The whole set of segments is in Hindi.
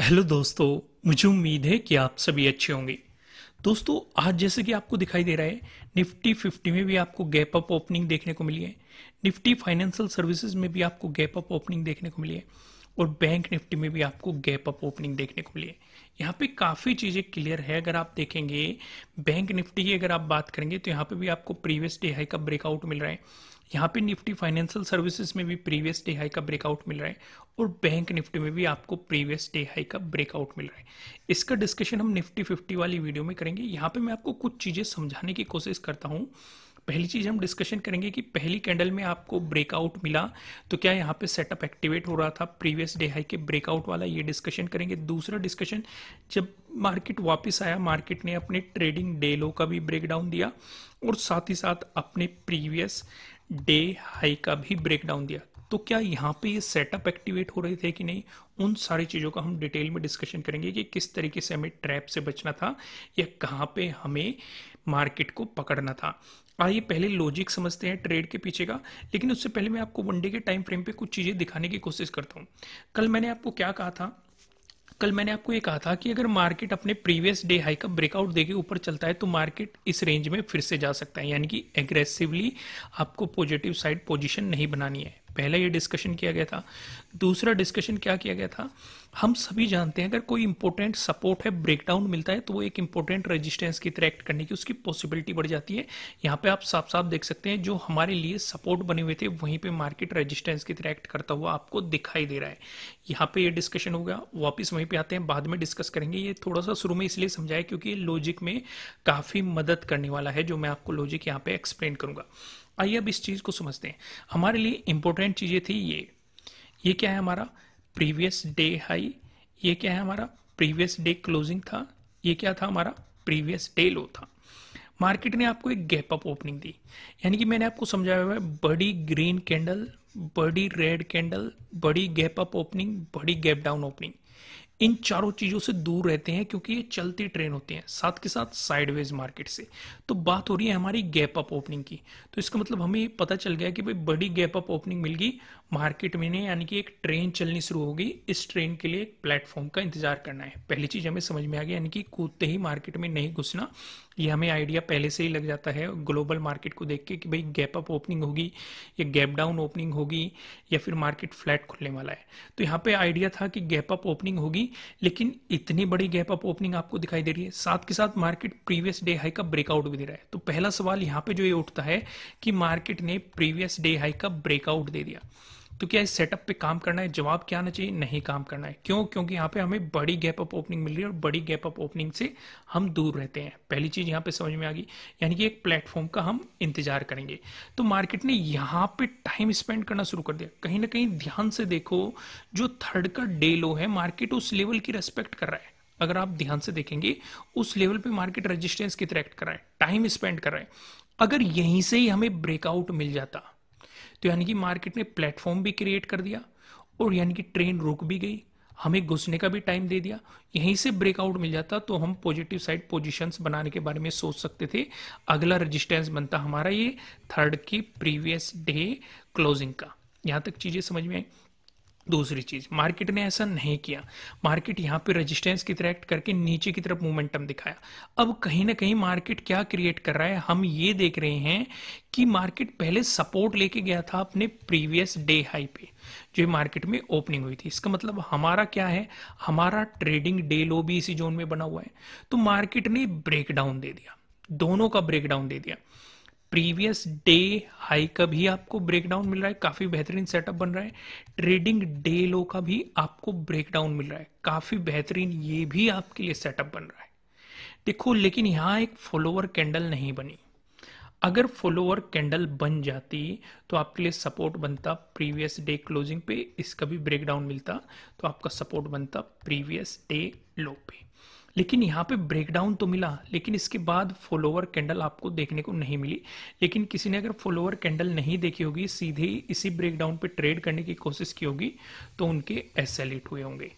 हेलो दोस्तों मुझे उम्मीद है कि आप सभी अच्छे होंगे दोस्तों आज जैसे कि आपको दिखाई दे रहा है निफ्टी 50 में भी आपको गैप अप ओपनिंग देखने को मिली है निफ्टी फाइनेंशियल सर्विसेज में भी आपको गैप अप ओपनिंग देखने को मिली है और बैंक निफ्टी में भी आपको गैप अप ओपनिंग देखने को मिली है यहाँ पे काफ़ी चीज़ें क्लियर है अगर आप देखेंगे बैंक निफ्टी की अगर आप बात करेंगे तो यहाँ पे भी आपको प्रीवियस डे हाई का ब्रेकआउट मिल रहा है यहाँ पे निफ्टी फाइनेंशियल सर्विसेज में भी प्रीवियस डे हाई का ब्रेकआउट मिल रहा है और बैंक निफ्टी में भी आपको प्रीवियस डे हाई का ब्रेकआउट मिल रहा है इसका डिस्कशन हम निफ्टी फिफ्टी वाली वीडियो में करेंगे यहाँ पे मैं आपको कुछ चीज़ें समझाने की कोशिश करता हूँ पहली चीज़ हम डिस्कशन करेंगे कि पहली कैंडल में आपको ब्रेकआउट मिला तो क्या यहाँ पे सेटअप एक्टिवेट हो रहा था प्रीवियस डे हाई के ब्रेकआउट वाला ये डिस्कशन करेंगे दूसरा डिस्कशन जब मार्केट वापस आया मार्केट ने अपने ट्रेडिंग डे लो का भी ब्रेकडाउन दिया और साथ ही साथ अपने प्रीवियस डे हाई का भी ब्रेकडाउन दिया तो क्या यहाँ पे ये सेटअप एक्टिवेट हो रहे थे कि नहीं उन सारी चीज़ों का हम डिटेल में डिस्कशन करेंगे कि किस तरीके से हमें ट्रैप से बचना था या कहाँ पे हमें मार्केट को पकड़ना था आइए पहले लॉजिक समझते हैं ट्रेड के पीछे का लेकिन उससे पहले मैं आपको वनडे के टाइम फ्रेम पे कुछ चीज़ें दिखाने की कोशिश करता हूँ कल मैंने आपको क्या कहा था कल मैंने आपको ये कहा था कि अगर मार्केट अपने प्रीवियस डे हाई का ब्रेकआउट देके ऊपर चलता है तो मार्केट इस रेंज में फिर से जा सकता है यानी कि एग्रेसिवली आपको पॉजिटिव साइड पोजीशन नहीं बनानी है पहले ये डिस्कशन किया गया था दूसरा डिस्कशन क्या किया गया था हम सभी जानते हैं अगर कोई इंपॉर्टेंट सपोर्ट है ब्रेकडाउन मिलता है तो वो एक इंपॉर्टेंट रेजिस्टेंस की तरह एक्ट करने की उसकी पॉसिबिलिटी बढ़ जाती है यहाँ पे आप साफ साफ देख सकते हैं जो हमारे लिए सपोर्ट बने हुए थे वहीं पे मार्केट रेजिस्टेंस की तरह एक्ट करता हुआ आपको दिखाई दे रहा है यहाँ पे ये डिस्कशन होगा वापिस वहीं पर आते हैं बाद में डिस्कस करेंगे ये थोड़ा सा शुरू में इसलिए समझाया क्योंकि लॉजिक में काफ़ी मदद करने वाला है जो मैं आपको लॉजिक यहाँ पे एक्सप्लेन करूंगा आइए अब इस चीज़ को समझते हैं हमारे लिए इंपॉर्टेंट चीज़ें थी ये ये क्या है हमारा प्रीवियस डे हाई ये क्या है हमारा प्रीवियस डे क्लोजिंग था ये क्या था हमारा प्रीवियस डे लो था मार्केट ने आपको एक गैप अप ओपनिंग दी यानी कि मैंने आपको समझाया हुआ है बड़ी ग्रीन कैंडल बड़ी रेड कैंडल बड़ी गैप अप ओपनिंग बड़ी गैप डाउन ओपनिंग इन चारों चीज़ों से दूर रहते हैं क्योंकि ये चलती ट्रेन होती हैं साथ के साथ साइडवेज मार्केट से तो बात हो रही है हमारी गैप अप ओपनिंग की तो इसका मतलब हमें पता चल गया कि भाई बड़ी गैप अप ओपनिंग मिल गई मार्केट में नहीं यानी कि एक ट्रेन चलनी शुरू होगी इस ट्रेन के लिए एक प्लेटफॉर्म का इंतजार करना है पहली चीज़ हमें समझ में आ गई यानी कि कूदते ही मार्केट में नहीं घुसना ये हमें आइडिया पहले से ही लग जाता है ग्लोबल मार्केट को देख के कि भाई गैप अप ओपनिंग होगी या गैप डाउन ओपनिंग होगी या फिर मार्केट फ्लैट खुलने वाला है तो यहाँ पे आइडिया था कि गैप अप ओपनिंग होगी लेकिन इतनी बड़ी गैप अप ओपनिंग आपको दिखाई दे रही है साथ के साथ मार्केट प्रीवियस डे हाई का ब्रेकआउट भी दे रहा है तो पहला सवाल यहाँ पे जो ये उठता है कि मार्केट ने प्रीवियस डे हाई का ब्रेकआउट दे दिया तो क्या इस सेटअप पे काम करना है जवाब क्या आना चाहिए नहीं काम करना है क्यों क्योंकि यहाँ पे हमें बड़ी गैप अप ओपनिंग मिल रही है और बड़ी गैप अप ओपनिंग से हम दूर रहते हैं पहली चीज़ यहाँ पे समझ में आ गई यानी कि एक प्लेटफॉर्म का हम इंतजार करेंगे तो मार्केट ने यहाँ पे टाइम स्पेंड करना शुरू कर दिया कहीं ना कहीं ध्यान से देखो जो थर्ड का डे लो है मार्केट उस लेवल की रेस्पेक्ट कर रहा है अगर आप ध्यान से देखेंगे उस लेवल पे मार्केट रेजिस्टेंस की तरह एक्ट कर रहा है टाइम स्पेंड कर रहा है अगर यहीं से ही हमें ब्रेकआउट मिल जाता तो यानी कि मार्केट ने प्लेटफॉर्म भी क्रिएट कर दिया और यानी कि ट्रेन रुक भी गई हमें घुसने का भी टाइम दे दिया यहीं से ब्रेकआउट मिल जाता तो हम पॉजिटिव साइड पोजिशन बनाने के बारे में सोच सकते थे अगला रेजिस्टेंस बनता हमारा ये थर्ड की प्रीवियस डे क्लोजिंग का यहाँ तक चीज़ें समझ में आई दूसरी चीज मार्केट ने ऐसा नहीं किया मार्केट यहाँ पे रेजिस्टेंस की तरह एक्ट करके नीचे की तरफ मोमेंटम दिखाया अब कहीं ना कहीं मार्केट क्या क्रिएट कर रहा है हम ये देख रहे हैं कि मार्केट पहले सपोर्ट लेके गया था अपने प्रीवियस डे हाई पे जो मार्केट में ओपनिंग हुई थी इसका मतलब हमारा क्या है हमारा ट्रेडिंग डे लो भी इसी जोन में बना हुआ है तो मार्केट ने ब्रेकडाउन दे दिया दोनों का ब्रेकडाउन दे दिया प्रीवियस डे हाई का भी आपको ब्रेकडाउन मिल रहा है काफी बेहतरीन सेटअप बन रहा है ट्रेडिंग डे लो का भी आपको ब्रेकडाउन मिल रहा है काफी बेहतरीन ये भी आपके लिए सेटअप बन रहा है देखो लेकिन यहाँ एक फॉलोअर कैंडल नहीं बनी अगर फॉलोअर कैंडल बन जाती तो आपके लिए सपोर्ट बनता प्रीवियस डे क्लोजिंग पे इसका भी ब्रेकडाउन मिलता तो आपका सपोर्ट बनता प्रीवियस डे लो पे लेकिन यहाँ पे ब्रेकडाउन तो मिला लेकिन इसके बाद फॉलोवर कैंडल आपको देखने को नहीं मिली लेकिन किसी ने अगर फॉलोवर कैंडल नहीं देखी होगी सीधे इसी ब्रेकडाउन पे ट्रेड करने की कोशिश की होगी तो उनके ऐसे लेट हुए होंगे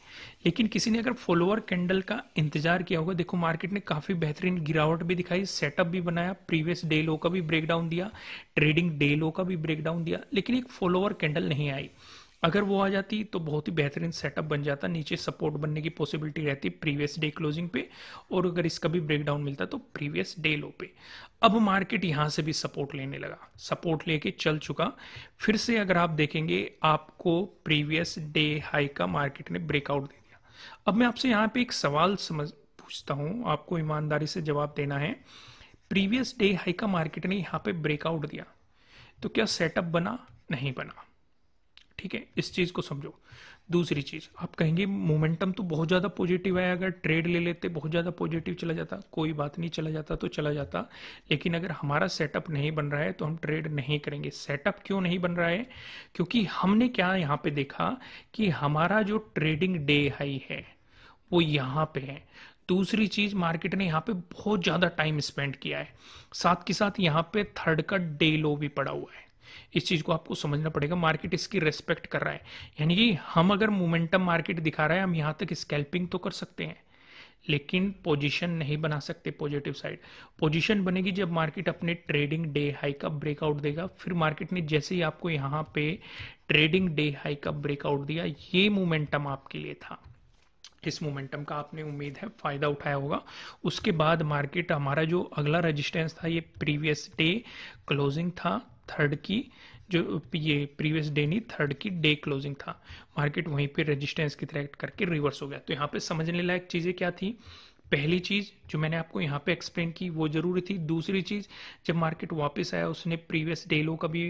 लेकिन किसी ने अगर फॉलोवर कैंडल का इंतजार किया होगा देखो मार्केट ने काफी बेहतरीन गिरावट भी दिखाई सेटअप भी बनाया प्रीवियस डे लो का भी ब्रेकडाउन दिया ट्रेडिंग डे लो का भी ब्रेकडाउन दिया लेकिन एक फॉलोवर कैंडल नहीं आई अगर वो आ जाती तो बहुत ही बेहतरीन सेटअप बन जाता नीचे सपोर्ट बनने की पॉसिबिलिटी रहती प्रीवियस डे क्लोजिंग पे और अगर इसका भी ब्रेकडाउन मिलता तो प्रीवियस डे लो पे अब मार्केट यहां से भी सपोर्ट लेने लगा सपोर्ट लेके चल चुका फिर से अगर आप देखेंगे आपको प्रीवियस डे हाई का मार्केट ने ब्रेकआउट दे दिया अब मैं आपसे यहाँ पे एक सवाल समझ पूछता हूँ आपको ईमानदारी से जवाब देना है प्रीवियस डे हाई का मार्केट ने यहाँ पे ब्रेकआउट दिया तो क्या सेटअप बना नहीं बना ठीक है इस चीज़ को समझो दूसरी चीज़ आप कहेंगे मोमेंटम तो बहुत ज़्यादा पॉजिटिव है अगर ट्रेड ले लेते बहुत ज़्यादा पॉजिटिव चला जाता कोई बात नहीं चला जाता तो चला जाता लेकिन अगर हमारा सेटअप नहीं बन रहा है तो हम ट्रेड नहीं करेंगे सेटअप क्यों नहीं बन रहा है क्योंकि हमने क्या यहाँ पे देखा कि हमारा जो ट्रेडिंग डे हाई है वो यहाँ पे है दूसरी चीज मार्केट ने यहाँ पे बहुत ज़्यादा टाइम स्पेंड किया है साथ के साथ यहाँ पे थर्ड का डे लो भी पड़ा हुआ है इस चीज़ को आपको समझना पड़ेगा मार्केट इसकी रेस्पेक्ट कर रहा है यानी कि हम अगर मोमेंटम मार्केट दिखा रहा है हम यहाँ तक स्कैल्पिंग तो कर सकते हैं लेकिन पोजीशन नहीं बना सकते पॉजिटिव साइड पोजीशन बनेगी जब मार्केट अपने ट्रेडिंग डे हाई का ब्रेकआउट देगा फिर मार्केट ने जैसे ही आपको यहाँ पे ट्रेडिंग डे हाई का ब्रेकआउट दिया ये मोमेंटम आपके लिए था इस मोमेंटम का आपने उम्मीद है फ़ायदा उठाया होगा उसके बाद मार्केट हमारा जो अगला रेजिस्टेंस था ये प्रीवियस डे क्लोजिंग था थर्ड की जो ये प्रीवियस डे नहीं थर्ड की डे क्लोजिंग था मार्केट वहीं पे रेजिस्टेंस की तरह करके रिवर्स हो गया तो यहाँ पे समझने लायक चीज़ें क्या थी पहली चीज जो मैंने आपको यहाँ पे एक्सप्लेन की वो जरूरी थी दूसरी चीज जब मार्केट वापस आया उसने प्रीवियस डे लो का भी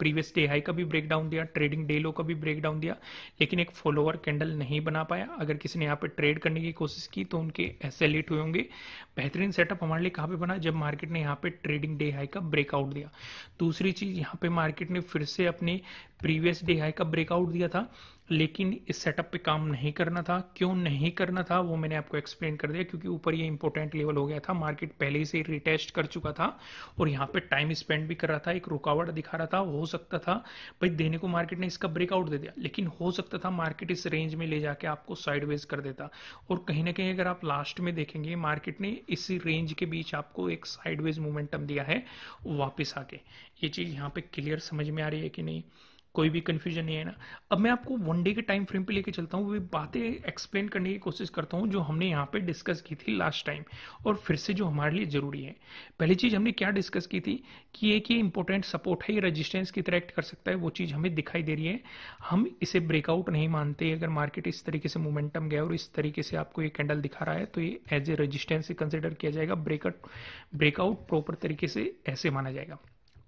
प्रीवियस डे हाई का भी ब्रेकडाउन दिया ट्रेडिंग डे लो का भी ब्रेकडाउन दिया लेकिन एक फॉलोअर कैंडल नहीं बना पाया अगर किसी ने यहाँ पे ट्रेड करने की कोशिश की तो उनके ऐसे लेट हुए होंगे बेहतरीन सेटअप हमारे लिए कहाँ पे बना जब मार्केट ने यहाँ पे ट्रेडिंग डे हाई का ब्रेकआउट दिया दूसरी चीज यहाँ पे मार्केट ने फिर से अपनी प्रीवियस डे हाई का ब्रेकआउट दिया था लेकिन इस सेटअप पे काम नहीं करना था क्यों नहीं करना था वो मैंने आपको एक्सप्लेन कर दिया क्योंकि ऊपर ये इंपॉर्टेंट लेवल हो गया था मार्केट पहले से रिटेस्ट कर चुका था और यहाँ पे टाइम स्पेंड भी कर रहा था एक रुकावट दिखा रहा था हो सकता था भाई देने को मार्केट ने इसका ब्रेकआउट दे दिया लेकिन हो सकता था मार्केट इस रेंज में ले जाके आपको साइडवेज कर देता और कहीं ना कहीं अगर आप लास्ट में देखेंगे मार्केट ने इस रेंज के बीच आपको एक साइडवेज मोमेंटम दिया है वापिस आके ये चीज़ यहाँ पे क्लियर समझ में आ रही है कि नहीं कोई भी कन्फ्यूजन नहीं है ना अब मैं आपको वन डे के टाइम फ्रेम पे लेके चलता हूँ वो बातें एक्सप्लेन करने की कोशिश करता हूँ जो हमने यहाँ पे डिस्कस की थी लास्ट टाइम और फिर से जो हमारे लिए ज़रूरी है पहली चीज़ हमने क्या डिस्कस की थी कि एक ये इंपॉर्टेंट सपोर्ट है ये रजिस्टेंस की तरह एक्ट कर सकता है वो चीज़ हमें दिखाई दे रही है हम इसे ब्रेकआउट नहीं मानते अगर मार्केट इस तरीके से मोमेंटम गया और इस तरीके से आपको ये कैंडल दिखा रहा है तो ये एज ए रजिस्टेंस कंसिडर किया जाएगा ब्रेकआउट ब्रेकआउट प्रॉपर तरीके से ऐसे माना जाएगा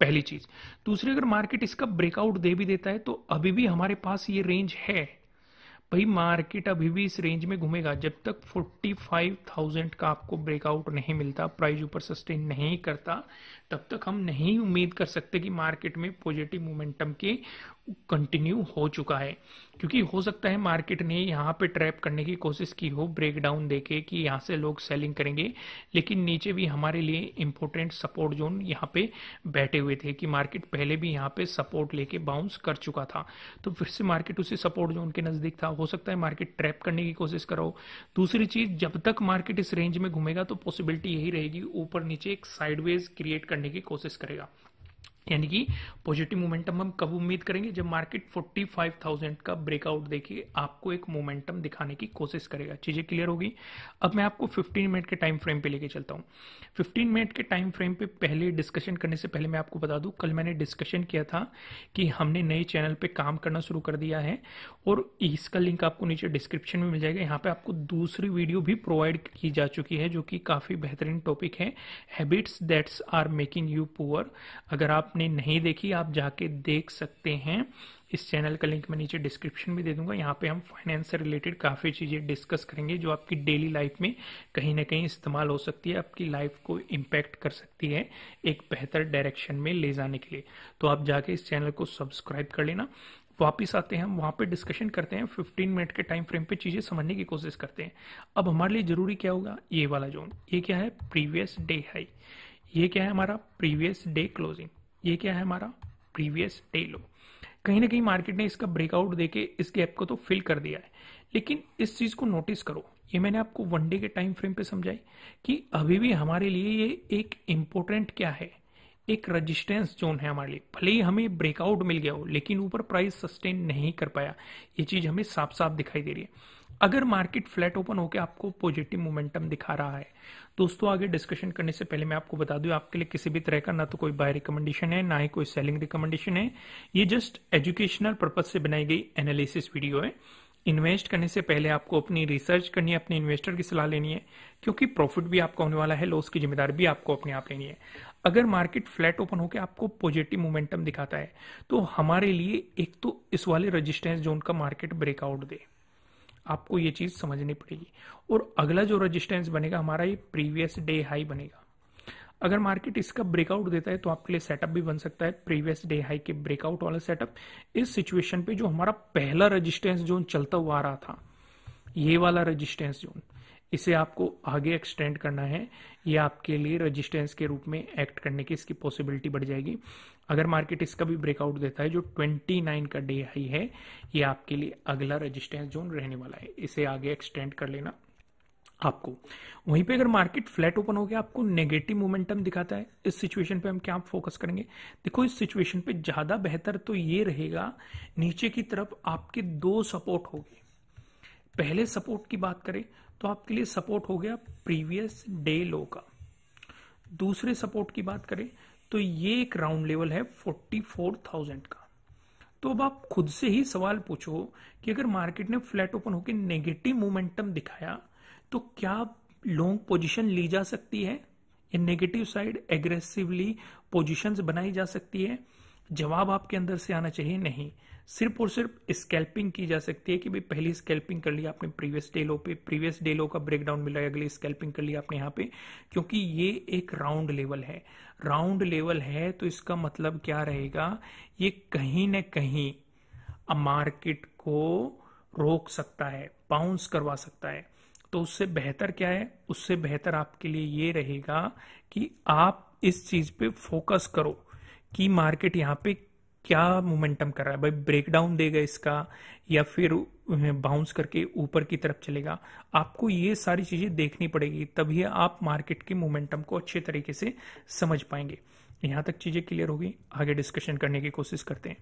पहली चीज दूसरी अगर मार्केट इसका ब्रेकआउट दे भी देता है तो अभी भी हमारे पास ये रेंज है भाई मार्केट अभी भी इस रेंज में घूमेगा जब तक 45,000 का आपको ब्रेकआउट नहीं मिलता प्राइस ऊपर सस्टेन नहीं करता तब तक हम नहीं उम्मीद कर सकते कि मार्केट में पॉजिटिव मोमेंटम के कंटिन्यू हो चुका है क्योंकि हो सकता है मार्केट ने यहाँ पे ट्रैप करने की कोशिश की हो ब्रेकडाउन देके कि यहाँ से लोग सेलिंग करेंगे लेकिन नीचे भी हमारे लिए इम्पोर्टेंट सपोर्ट जोन यहाँ पे बैठे हुए थे कि मार्केट पहले भी यहाँ पे सपोर्ट लेके बाउंस कर चुका था तो फिर से मार्केट उसी सपोर्ट जोन के नज़दीक था हो सकता है मार्केट ट्रैप करने की कोशिश करो दूसरी चीज़ जब तक मार्केट इस रेंज में घूमेगा तो पॉसिबिलिटी यही रहेगी ऊपर नीचे एक साइडवेज क्रिएट करने की कोशिश करेगा यानी कि पॉजिटिव मोमेंटम हम कब उम्मीद करेंगे जब मार्केट 45,000 का ब्रेकआउट देखिए आपको एक मोमेंटम दिखाने की कोशिश करेगा चीज़ें क्लियर होगी अब मैं आपको 15 मिनट के टाइम फ्रेम पे लेके चलता हूँ 15 मिनट के टाइम फ्रेम पे पहले डिस्कशन करने से पहले मैं आपको बता दूँ कल मैंने डिस्कशन किया था कि हमने नए चैनल पर काम करना शुरू कर दिया है और इसका लिंक आपको नीचे डिस्क्रिप्शन में मिल जाएगा यहाँ पर आपको दूसरी वीडियो भी प्रोवाइड की जा चुकी है जो कि काफ़ी बेहतरीन टॉपिक है habits that's are making you poor अगर आप आपने नहीं देखी आप जाके देख सकते हैं इस चैनल का लिंक मैं नीचे डिस्क्रिप्शन में दे दूंगा यहाँ पे हम फाइनेंस से रिलेटेड काफ़ी चीज़ें डिस्कस करेंगे जो आपकी डेली लाइफ में कहीं ना कहीं इस्तेमाल हो सकती है आपकी लाइफ को इम्पैक्ट कर सकती है एक बेहतर डायरेक्शन में ले जाने के लिए तो आप जाके इस चैनल को सब्सक्राइब कर लेना वापस आते हैं हम वहाँ पर डिस्कशन करते हैं फिफ्टीन मिनट के टाइम फ्रेम पे चीज़ें समझने की कोशिश करते हैं अब हमारे लिए ज़रूरी क्या होगा ये वाला जोन ये क्या है प्रीवियस डे हाई ये क्या है हमारा प्रीवियस डे क्लोजिंग ये क्या है हमारा प्रीवियस डे लो कहीं ना कहीं मार्केट ने इसका ब्रेकआउट देके इस गैप को तो फिल कर दिया है लेकिन इस चीज़ को नोटिस करो ये मैंने आपको वन डे के टाइम फ्रेम पे समझाई कि अभी भी हमारे लिए ये एक इम्पोर्टेंट क्या है एक रजिस्टेंस जोन है हमारे लिए भले ही हमें ब्रेकआउट मिल गया हो लेकिन ऊपर प्राइस सस्टेन नहीं कर पाया ये चीज़ हमें साफ साफ दिखाई दे रही है अगर मार्केट फ्लैट ओपन होकर आपको पॉजिटिव मोमेंटम दिखा रहा है दोस्तों आगे डिस्कशन करने से पहले मैं आपको बता दूं आपके लिए किसी भी तरह का ना तो कोई बाय रिकमेंडेशन है ना ही कोई सेलिंग रिकमेंडेशन है ये जस्ट एजुकेशनल पर्पज से बनाई गई एनालिसिस वीडियो है इन्वेस्ट करने से पहले आपको अपनी रिसर्च करनी है अपने इन्वेस्टर की सलाह लेनी है क्योंकि प्रॉफिट भी आपका होने वाला है लॉस की जिम्मेदारी भी आपको अपने आप लेनी है अगर मार्केट फ्लैट ओपन होकर आपको पॉजिटिव मोमेंटम दिखाता है तो हमारे लिए एक तो इस वाले रजिस्टेंस जोन का मार्केट ब्रेकआउट दे आपको ये चीज़ समझनी पड़ेगी और अगला जो रजिस्टेंस बनेगा हमारा ये प्रीवियस डे हाई बनेगा अगर मार्केट इसका ब्रेकआउट देता है तो आपके लिए सेटअप भी बन सकता है प्रीवियस डे हाई के ब्रेकआउट वाला सेटअप इस सिचुएशन पे जो हमारा पहला रजिस्टेंस जोन चलता हुआ आ रहा था ये वाला रजिस्टेंस जोन इसे आपको आगे एक्सटेंड करना है ये आपके लिए रजिस्टेंस के रूप में एक्ट करने की इसकी पॉसिबिलिटी बढ़ जाएगी अगर मार्केट इसका भी ब्रेकआउट देता है जो 29 का डे हाई है ये आपके लिए अगला रजिस्टेंस जोन रहने वाला है इसे आगे एक्सटेंड कर लेना आपको वहीं पे अगर मार्केट फ्लैट ओपन हो गया आपको नेगेटिव मोमेंटम दिखाता है इस सिचुएशन पे हम क्या फोकस करेंगे देखो इस सिचुएशन पे ज़्यादा बेहतर तो ये रहेगा नीचे की तरफ आपके दो सपोर्ट गए पहले सपोर्ट की बात करें तो आपके लिए सपोर्ट हो गया प्रीवियस डे लो का दूसरे सपोर्ट की बात करें तो ये एक राउंड लेवल है 44,000 का तो अब आप खुद से ही सवाल पूछो कि अगर मार्केट ने फ्लैट ओपन होकर नेगेटिव मोमेंटम दिखाया तो क्या लॉन्ग पोजीशन ली जा सकती है या नेगेटिव साइड एग्रेसिवली पोजीशंस बनाई जा सकती है जवाब आपके अंदर से आना चाहिए नहीं सिर्फ और सिर्फ स्कैल्पिंग की जा सकती है कि भाई पहली स्कैल्पिंग कर ली आपने प्रीवियस डे लो पे प्रीवियस डे लो का ब्रेकडाउन मिला अगली स्कैल्पिंग कर ली आपने यहाँ पे क्योंकि ये एक राउंड लेवल है राउंड लेवल है तो इसका मतलब क्या रहेगा ये कहीं ना कहीं मार्केट को रोक सकता है बाउंस करवा सकता है तो उससे बेहतर क्या है उससे बेहतर आपके लिए ये रहेगा कि आप इस चीज पे फोकस करो कि मार्केट यहाँ पे क्या मोमेंटम कर रहा है भाई ब्रेक डाउन देगा इसका या फिर बाउंस करके ऊपर की तरफ चलेगा आपको ये सारी चीज़ें देखनी पड़ेगी तभी आप मार्केट के मोमेंटम को अच्छे तरीके से समझ पाएंगे यहां तक चीज़ें क्लियर होगी आगे डिस्कशन करने की कोशिश करते हैं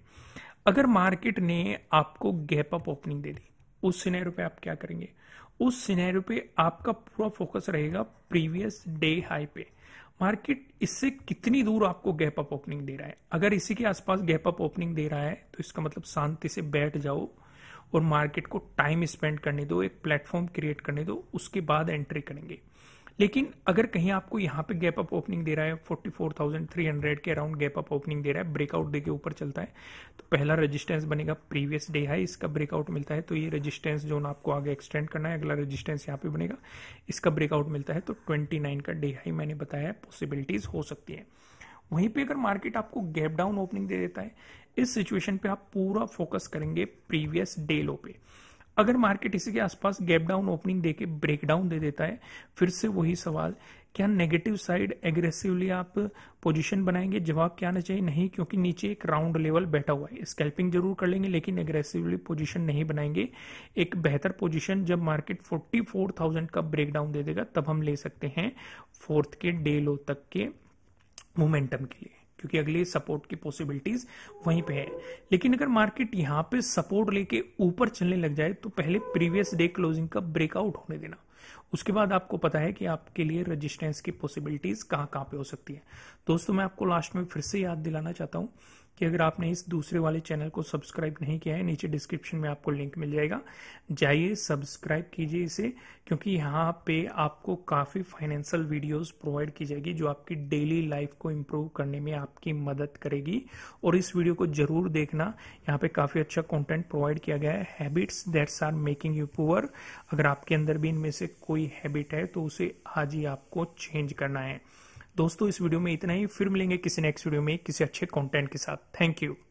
अगर मार्केट ने आपको गैप अप ओपनिंग दे दी उस सिनेरियो पे आप क्या करेंगे उस सिनेरियो पे आपका पूरा फोकस रहेगा प्रीवियस डे हाई पे मार्केट इससे कितनी दूर आपको गैप अप ओपनिंग दे रहा है अगर इसी के आसपास गैप अप ओपनिंग दे रहा है तो इसका मतलब शांति से बैठ जाओ और मार्केट को टाइम स्पेंड करने दो एक प्लेटफॉर्म क्रिएट करने दो उसके बाद एंट्री करेंगे लेकिन अगर कहीं आपको यहाँ पे गैप अप ओपनिंग दे रहा है 44,300 के अराउंड गैप अप ओपनिंग दे रहा है ब्रेकआउट दे के ऊपर चलता है तो पहला रेजिस्टेंस बनेगा प्रीवियस डे हाई इसका ब्रेकआउट मिलता है तो ये रेजिस्टेंस जोन आपको आगे एक्सटेंड करना है अगला रेजिस्टेंस यहाँ पे बनेगा इसका ब्रेकआउट मिलता है तो ट्वेंटी का डे हाई मैंने बताया पॉसिबिलिटीज हो सकती है वहीं पर अगर मार्केट आपको गैप डाउन ओपनिंग दे देता है इस सिचुएशन पर आप पूरा फोकस करेंगे प्रीवियस डे लो पे अगर मार्केट इसी के आसपास गैप डाउन ओपनिंग देके ब्रेक डाउन दे देता है फिर से वही सवाल क्या नेगेटिव साइड एग्रेसिवली आप पोजीशन बनाएंगे जवाब क्या आना चाहिए नहीं क्योंकि नीचे एक राउंड लेवल बैठा हुआ है स्कैल्पिंग जरूर कर लेंगे लेकिन एग्रेसिवली पोजीशन नहीं बनाएंगे एक बेहतर पोजीशन जब मार्केट 44,000 का ब्रेक डाउन दे देगा तब हम ले सकते हैं फोर्थ के डे लो तक के मोमेंटम के लिए क्योंकि अगले सपोर्ट की पॉसिबिलिटीज वहीं पे है लेकिन अगर मार्केट यहाँ पे सपोर्ट लेके ऊपर चलने लग जाए तो पहले प्रीवियस डे क्लोजिंग का ब्रेकआउट होने देना उसके बाद आपको पता है कि आपके लिए रजिस्टेंस की पॉसिबिलिटीज कहाँ कहाँ पे हो सकती है दोस्तों मैं आपको लास्ट में फिर से याद दिलाना चाहता हूँ कि अगर आपने इस दूसरे वाले चैनल को सब्सक्राइब नहीं किया है नीचे डिस्क्रिप्शन में आपको लिंक मिल जाएगा जाइए सब्सक्राइब कीजिए इसे क्योंकि यहाँ पे आपको काफ़ी फाइनेंशियल वीडियोस प्रोवाइड की जाएगी जो आपकी डेली लाइफ को इम्प्रूव करने में आपकी मदद करेगी और इस वीडियो को ज़रूर देखना यहाँ पे काफ़ी अच्छा कंटेंट प्रोवाइड किया गया है habits that's are making you poor अगर आपके अंदर भी इनमें से कोई हैबिट है तो उसे आज ही आपको चेंज करना है दोस्तों इस वीडियो में इतना ही फिर मिलेंगे किसी नेक्स्ट वीडियो में किसी अच्छे कंटेंट के साथ थैंक यू